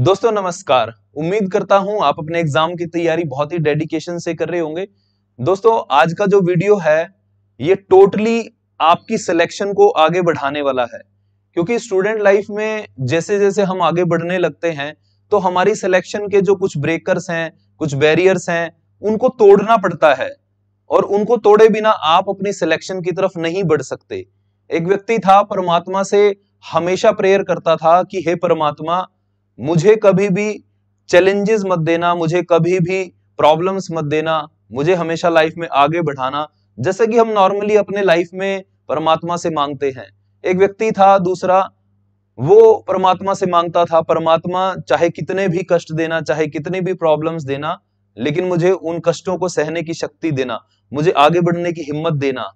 दोस्तों नमस्कार उम्मीद करता हूं आप अपने एग्जाम की तैयारी बहुत ही डेडिकेशन से कर रहे होंगे दोस्तों आज का जो वीडियो है ये टोटली आपकी सिलेक्शन को आगे बढ़ाने वाला है क्योंकि स्टूडेंट लाइफ में जैसे जैसे हम आगे बढ़ने लगते हैं तो हमारी सिलेक्शन के जो कुछ ब्रेकर्स हैं कुछ बैरियर्स हैं उनको तोड़ना पड़ता है और उनको तोड़े बिना आप अपनी सिलेक्शन की तरफ नहीं बढ़ सकते एक व्यक्ति था परमात्मा से हमेशा प्रेयर करता था कि हे परमात्मा मुझे कभी भी चैलेंजेस मत देना मुझे कभी भी प्रॉब्लम्स मत देना मुझे हमेशा लाइफ में आगे बढ़ाना जैसे कि हम नॉर्मली अपने लाइफ में परमात्मा से मांगते हैं एक व्यक्ति था दूसरा वो परमात्मा से मांगता था परमात्मा चाहे कितने भी कष्ट देना चाहे कितने भी प्रॉब्लम्स देना लेकिन मुझे उन कष्टों को सहने की शक्ति देना मुझे आगे बढ़ने की हिम्मत देना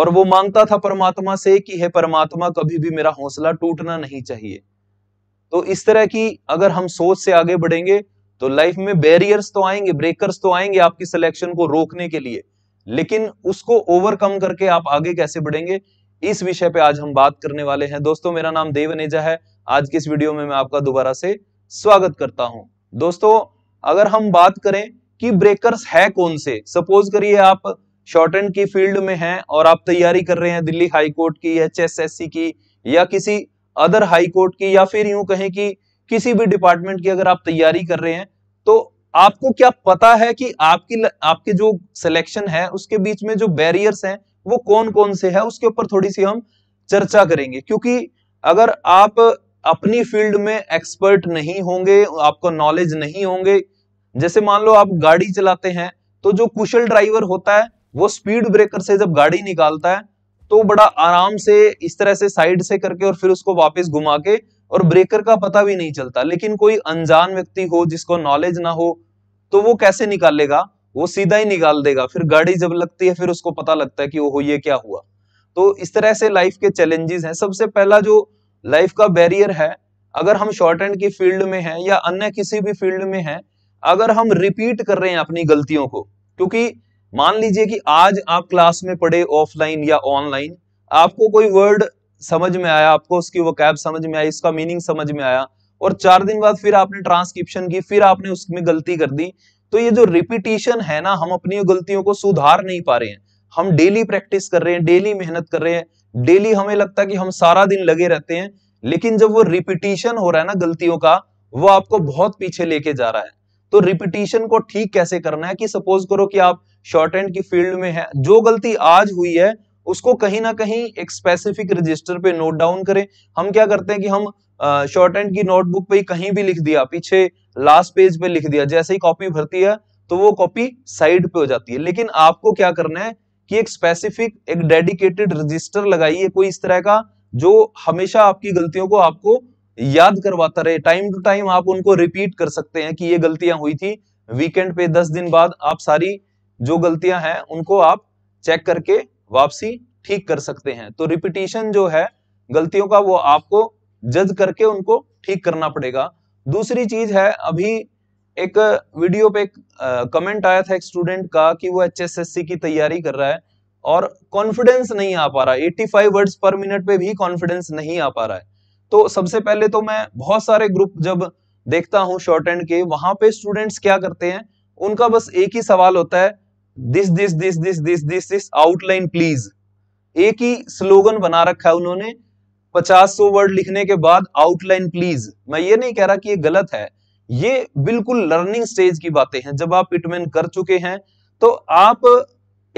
और वो मांगता था परमात्मा से कि हे परमात्मा कभी भी मेरा हौसला टूटना नहीं चाहिए तो इस तरह की अगर हम सोच से आगे बढ़ेंगे तो लाइफ में बैरियर्स तो आएंगे ब्रेकर्स तो आएंगे आपकी सिलेक्शन को रोकने के लिए लेकिन उसको ओवरकम करके आप आगे कैसे बढ़ेंगे इस विषय पे आज हम बात करने वाले हैं दोस्तों मेरा नाम देव नेजा है आज की इस वीडियो में मैं आपका दोबारा से स्वागत करता हूं दोस्तों अगर हम बात करें कि ब्रेकर्स है कौन से सपोज करिए आप शॉर्ट एंड की फील्ड में हैं और आप तैयारी कर रहे हैं दिल्ली हाईकोर्ट की एच एस की या किसी अदर हाई कोर्ट की या फिर यूं कहें कि किसी भी डिपार्टमेंट की अगर आप तैयारी कर रहे हैं तो आपको क्या पता है कि आपकी आपके जो सिलेक्शन है उसके बीच में जो बैरियर्स हैं वो कौन कौन से है उसके ऊपर थोड़ी सी हम चर्चा करेंगे क्योंकि अगर आप अपनी फील्ड में एक्सपर्ट नहीं होंगे आपको नॉलेज नहीं होंगे जैसे मान लो आप गाड़ी चलाते हैं तो जो कुशल ड्राइवर होता है वो स्पीड ब्रेकर से जब गाड़ी निकालता है तो बड़ा आराम से इस तरह से साइड से करके और फिर उसको वापस घुमा के और ब्रेकर का पता भी नहीं चलता लेकिन कोई अनजान व्यक्ति हो जिसको नॉलेज ना हो तो वो कैसे निकालेगा वो सीधा ही निकाल देगा फिर गाड़ी जब लगती है फिर उसको पता लगता है कि ओहो ये क्या हुआ तो इस तरह से लाइफ के चैलेंजेस हैं सबसे पहला जो लाइफ का बैरियर है अगर हम शॉर्ट एंड की फील्ड में हैं या अन्य किसी भी फील्ड में हैं अगर हम रिपीट कर रहे हैं अपनी गलतियों को क्योंकि मान लीजिए कि आज आप क्लास में पढ़े ऑफलाइन या ऑनलाइन आपको कोई वर्ड समझ में आया आपको उसकी वो कैब समझ में आई इसका मीनिंग समझ में आया और चार दिन बाद फिर आपने ट्रांसक्रिप्शन की फिर आपने उसमें गलती कर दी तो ये जो रिपीटेशन है ना हम अपनी गलतियों को सुधार नहीं पा रहे हैं हम डेली प्रैक्टिस कर रहे हैं डेली मेहनत कर रहे हैं डेली हमें लगता है कि हम सारा दिन लगे रहते हैं लेकिन जब वो रिपीटेशन हो रहा है ना गलतियों का वो आपको बहुत पीछे लेके जा रहा है तो रिपीटेशन को ठीक कैसे करना है कि सपोज करो कि आप शॉर्ट एंड की फील्ड में है जो गलती आज हुई है उसको कहीं ना कहीं एक स्पेसिफिक रजिस्टर पे नोट डाउन करें हम क्या करते हैं कि हम शॉर्ट एंड की नोटबुक पे कहीं भी लिख दिया पीछे लास्ट पेज पे लिख दिया जैसे ही कॉपी भरती है तो वो कॉपी साइड पे हो जाती है लेकिन आपको क्या करना है कि एक स्पेसिफिक एक डेडिकेटेड रजिस्टर लगाइए कोई इस तरह का जो हमेशा आपकी गलतियों को आपको याद करवाता रहे टाइम टू टाइम आप उनको रिपीट कर सकते हैं कि ये गलतियां हुई थी वीकेंड पे दस दिन बाद आप सारी जो गलतियां हैं उनको आप चेक करके वापसी ठीक कर सकते हैं तो रिपीटिशन जो है गलतियों का वो आपको जज करके उनको ठीक करना पड़ेगा दूसरी चीज है अभी एक वीडियो पे एक कमेंट आया था एक स्टूडेंट का कि वो एचएसएससी की तैयारी कर रहा है और कॉन्फिडेंस नहीं आ पा रहा है 85 वर्ड्स पर मिनट पे भी कॉन्फिडेंस नहीं आ पा रहा है तो सबसे पहले तो मैं बहुत सारे ग्रुप जब देखता हूँ शॉर्ट एंड के वहां पे स्टूडेंट्स क्या करते हैं उनका बस एक ही सवाल होता है this this this this this this this outline please एक ही स्लोगन बना रखा है उन्होंने पचास सौ वर्ड लिखने के बाद आउटलाइन प्लीज मैं ये नहीं कह रहा कि ये गलत है ये बिल्कुल लर्निंग स्टेज की बातें हैं जब आप पिटमैन कर चुके हैं तो आप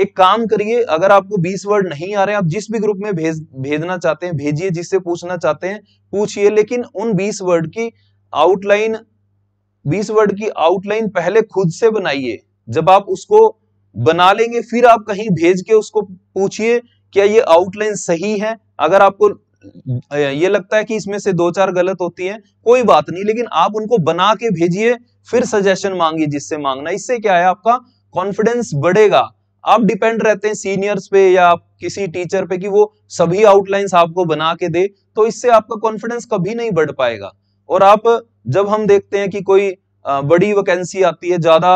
एक काम करिए अगर आपको 20 वर्ड नहीं आ रहे आप जिस भी ग्रुप में भेज भेजना चाहते हैं भेजिए जिससे पूछना चाहते हैं पूछिए लेकिन उन 20 वर्ड की आउटलाइन 20 वर्ड की आउटलाइन पहले खुद से बनाइए जब आप उसको बना लेंगे फिर आप कहीं भेज के उसको पूछिए क्या ये आउटलाइन सही है अगर आपको ये लगता है कि इसमें से दो चार गलत होती है कोई बात नहीं लेकिन आप उनको बना के भेजिए फिर सजेशन मांगिए जिससे मांगना इससे क्या है आपका कॉन्फिडेंस बढ़ेगा आप डिपेंड रहते हैं सीनियर्स पे या किसी टीचर पे कि वो सभी आउटलाइंस आपको बना के दे तो इससे आपका कॉन्फिडेंस कभी नहीं बढ़ पाएगा और आप जब हम देखते हैं कि कोई बड़ी वैकेंसी आती है ज्यादा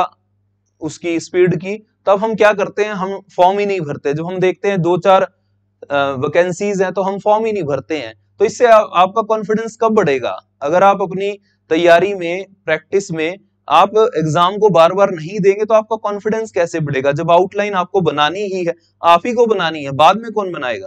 उसकी स्पीड की तब हम क्या करते हैं हम फॉर्म ही नहीं भरते जब हम देखते हैं दो चार वैकेंसीज हैं तो हम फॉर्म ही नहीं भरते हैं तो इससे आ, आपका कॉन्फिडेंस कब बढ़ेगा अगर आप अपनी तैयारी में प्रैक्टिस में आप एग्जाम को बार बार नहीं देंगे तो आपका कॉन्फिडेंस कैसे बढ़ेगा जब आउटलाइन आपको बनानी ही है आप ही को बनानी है बाद में कौन बनाएगा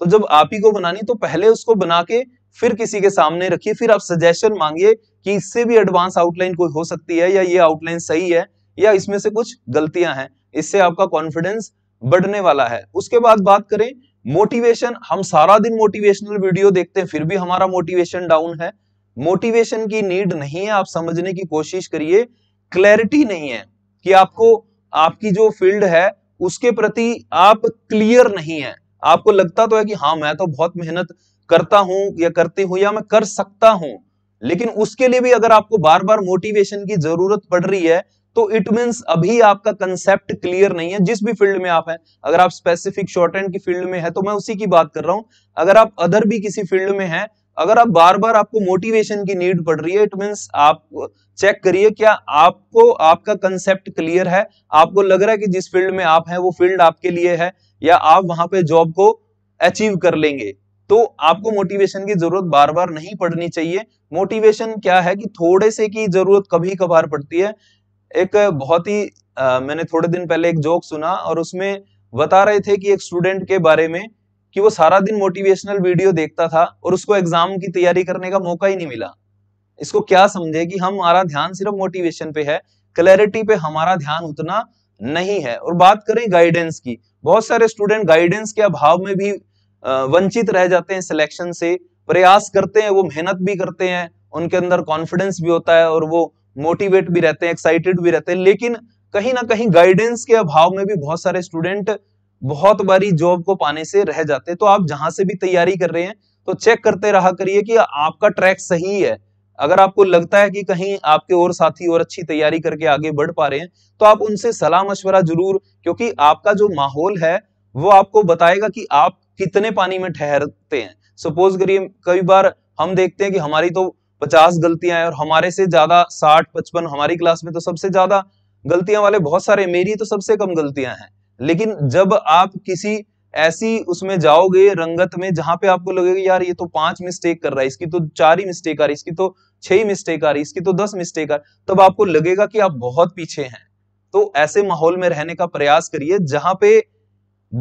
तो जब आप ही को बनानी तो पहले उसको बना के फिर किसी के सामने रखिए फिर आप सजेशन मांगिए कि इससे भी एडवांस आउटलाइन कोई हो सकती है या ये आउटलाइन सही है या इसमें से कुछ गलतियां हैं इससे आपका कॉन्फिडेंस बढ़ने वाला है उसके बाद बात करें मोटिवेशन हम सारा दिन मोटिवेशनल वीडियो देखते हैं फिर भी हमारा मोटिवेशन डाउन है मोटिवेशन की नीड नहीं है आप समझने की कोशिश करिए क्लैरिटी नहीं है कि आपको आपकी जो फील्ड है उसके प्रति आप क्लियर नहीं है आपको लगता तो है कि हाँ मैं तो बहुत मेहनत करता हूं या करती हूं या मैं कर सकता हूं लेकिन उसके लिए भी अगर आपको बार बार मोटिवेशन की जरूरत पड़ रही है तो इट मीन्स अभी आपका कंसेप्ट क्लियर नहीं है जिस भी फील्ड में आप हैं अगर आप स्पेसिफिक शॉर्ट एंड की फील्ड में है तो मैं उसी की बात कर रहा हूं अगर आप अदर भी किसी फील्ड में है अगर आप बार बार आपको मोटिवेशन की नीड पड़ रही है इट मीन्स आप चेक करिए क्या आपको आपका कंसेप्ट क्लियर है आपको लग रहा है कि जिस फील्ड में आप हैं वो फील्ड आपके लिए है या आप वहां पे जॉब को अचीव कर लेंगे तो आपको मोटिवेशन की जरूरत बार बार नहीं पड़नी चाहिए मोटिवेशन क्या है कि थोड़े से की जरूरत कभी कभार पड़ती है एक बहुत ही मैंने थोड़े दिन पहले एक जोक सुना और उसमें बता रहे थे कि एक स्टूडेंट के बारे में कि वो सारा दिन मोटिवेशनल वीडियो देखता था और उसको एग्जाम की तैयारी करने का मौका ही नहीं मिला इसको क्या समझे कि हम हमारा ध्यान सिर्फ मोटिवेशन पे है क्लैरिटी पे हमारा ध्यान उतना नहीं है और बात करें गाइडेंस की बहुत सारे स्टूडेंट गाइडेंस के अभाव में भी वंचित रह जाते हैं सिलेक्शन से प्रयास करते हैं वो मेहनत भी करते हैं उनके अंदर कॉन्फिडेंस भी होता है और वो मोटिवेट भी रहते हैं एक्साइटेड भी रहते हैं लेकिन कहीं ना कहीं गाइडेंस के अभाव में भी बहुत सारे स्टूडेंट बहुत बारी जॉब को पाने से रह जाते हैं तो आप जहां से भी तैयारी कर रहे हैं तो चेक करते रहा करिए कि आपका ट्रैक सही है अगर आपको लगता है कि कहीं आपके और साथी और अच्छी तैयारी करके आगे बढ़ पा रहे हैं तो आप उनसे सलाह मशवरा जरूर क्योंकि आपका जो माहौल है वो आपको बताएगा कि आप कितने पानी में ठहरते हैं सपोज करिए कई बार हम देखते हैं कि हमारी तो पचास गलतियां हैं और हमारे से ज्यादा साठ पचपन हमारी क्लास में तो सबसे ज्यादा गलतियां वाले बहुत सारे मेरी तो सबसे कम गलतियां हैं लेकिन जब आप किसी ऐसी उसमें जाओगे रंगत में जहां पे आपको लगेगा यार ये तो पांच मिस्टेक कर रहा है इसकी तो चार ही मिस्टेक आ रही इसकी तो छह मिस्टेक आ रही इसकी तो दस मिस्टेक आ रही तब आपको लगेगा कि आप बहुत पीछे हैं तो ऐसे माहौल में रहने का प्रयास करिए जहां पे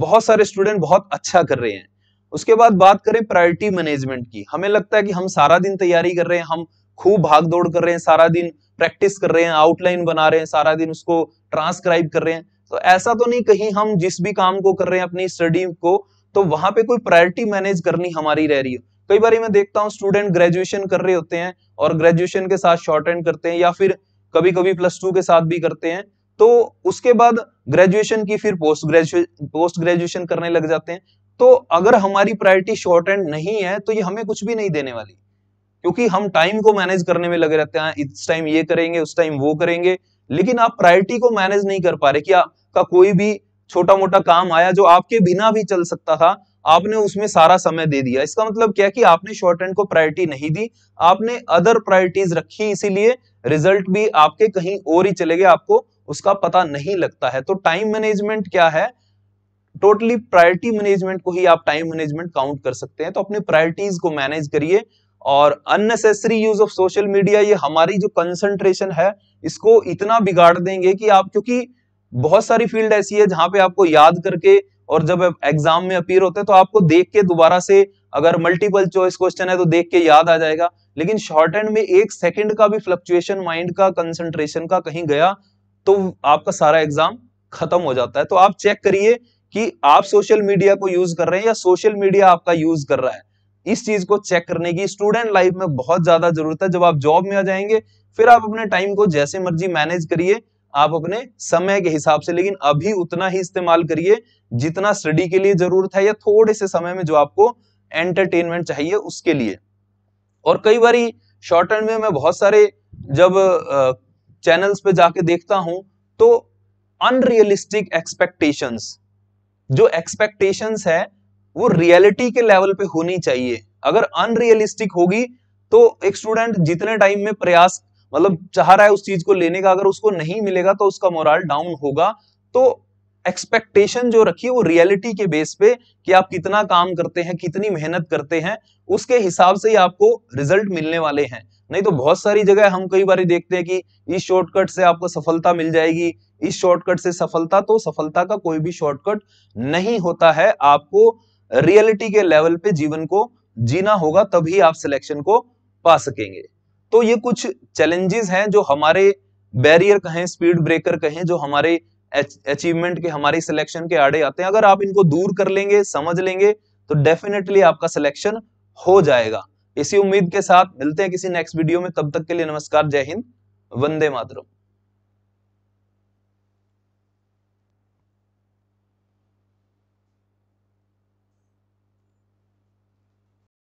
बहुत सारे स्टूडेंट बहुत अच्छा कर रहे हैं उसके बाद बात करें प्रायोरिटी मैनेजमेंट की हमें लगता है कि हम सारा दिन तैयारी कर रहे हैं हम खूब भाग दौड़ कर रहे हैं सारा दिन प्रैक्टिस कर रहे हैं आउटलाइन बना रहे हैं सारा दिन उसको ट्रांसक्राइब कर रहे हैं तो ऐसा तो नहीं कहीं हम जिस भी काम को कर रहे हैं अपनी स्टडी को तो वहां पे कोई प्रायोरिटी मैनेज करनी हमारी रह रही है कई बार मैं देखता हूँ स्टूडेंट ग्रेजुएशन कर रहे होते हैं और ग्रेजुएशन के साथ शॉर्ट एंड करते हैं या फिर कभी कभी प्लस टू के साथ भी करते हैं तो उसके बाद ग्रेजुएशन की फिर पोस्ट ग्रेजुएशन पोस्ट ग्रेजुएशन करने लग जाते हैं तो अगर हमारी प्रायोरिटी शॉर्ट एंड नहीं है तो ये हमें कुछ भी नहीं देने वाली क्योंकि हम टाइम को मैनेज करने में लगे रहते हैं इस टाइम ये करेंगे उस टाइम वो करेंगे लेकिन आप प्रायोरिटी को मैनेज नहीं कर पा रहे कि आपका कोई भी छोटा मोटा काम आया जो आपके बिना भी चल सकता था आपने उसमें सारा समय दे दिया इसका मतलब क्या कि आपने शॉर्ट एंड को प्रायोरिटी नहीं दी आपने अदर प्रायोरिटीज रखी इसीलिए रिजल्ट भी आपके कहीं और ही चले गए आपको उसका पता नहीं लगता है तो टाइम मैनेजमेंट क्या है टोटली प्रायोरिटी मैनेजमेंट को ही आप टाइम मैनेजमेंट काउंट कर सकते हैं तो अपने प्रायोरिटीज को मैनेज करिए और unnecessary use of social media ये हमारी जो कंसंट्रेशन है इसको इतना बिगाड़ देंगे कि आप क्योंकि बहुत सारी फील्ड ऐसी है जहां पे आपको याद करके और जब एग्जाम में अपीयर होते हैं तो आपको देख के दोबारा से अगर मल्टीपल चॉइस क्वेश्चन है तो देख के याद आ जाएगा लेकिन शॉर्ट एंड में एक सेकंड का भी फ्लक्चुएशन माइंड का कंसंट्रेशन का कहीं गया तो आपका सारा एग्जाम खत्म हो जाता है तो आप चेक करिए कि आप सोशल मीडिया को यूज कर रहे हैं या सोशल मीडिया आपका यूज कर रहा है इस चीज को चेक करने की स्टूडेंट लाइफ में बहुत ज्यादा जरूरत है जब आप जॉब में आ जाएंगे फिर आप अपने टाइम को जैसे मर्जी मैनेज करिए आप अपने समय के हिसाब से लेकिन अभी उतना ही इस्तेमाल करिए जितना स्टडी के लिए जरूरत है या थोड़े से समय में जो आपको एंटरटेनमेंट चाहिए उसके लिए और कई बार शॉर्ट टर्म में मैं बहुत सारे जब चैनल्स पे जाके देखता हूं तो अनरियलिस्टिक एक्सपेक्टेशंस जो एक्सपेक्टेशंस है वो रियलिटी के लेवल पे होनी चाहिए अगर अनरियलिस्टिक होगी तो एक स्टूडेंट जितने टाइम में प्रयास मतलब चाह रहा है उस चीज को लेने का अगर उसको नहीं मिलेगा तो उसका मोरल डाउन होगा तो एक्सपेक्टेशन जो रखी वो रियलिटी के बेस पे कि आप कितना काम करते हैं कितनी मेहनत करते हैं उसके हिसाब से ही आपको रिजल्ट मिलने वाले हैं नहीं तो बहुत सारी जगह हम कई बार देखते हैं कि इस शॉर्टकट से आपको सफलता मिल जाएगी इस शॉर्टकट से सफलता तो सफलता का कोई भी शॉर्टकट नहीं होता है आपको रियलिटी के लेवल पे जीवन को जीना होगा तभी आप सिलेक्शन को पा सकेंगे तो ये कुछ चैलेंजेस हैं जो हमारे बैरियर कहें स्पीड ब्रेकर कहें जो हमारे अचीवमेंट के हमारे सिलेक्शन के आड़े आते हैं अगर आप इनको दूर कर लेंगे समझ लेंगे तो डेफिनेटली आपका सिलेक्शन हो जाएगा इसी उम्मीद के साथ मिलते हैं किसी नेक्स्ट वीडियो में तब तक के लिए नमस्कार जय हिंद वंदे मातरम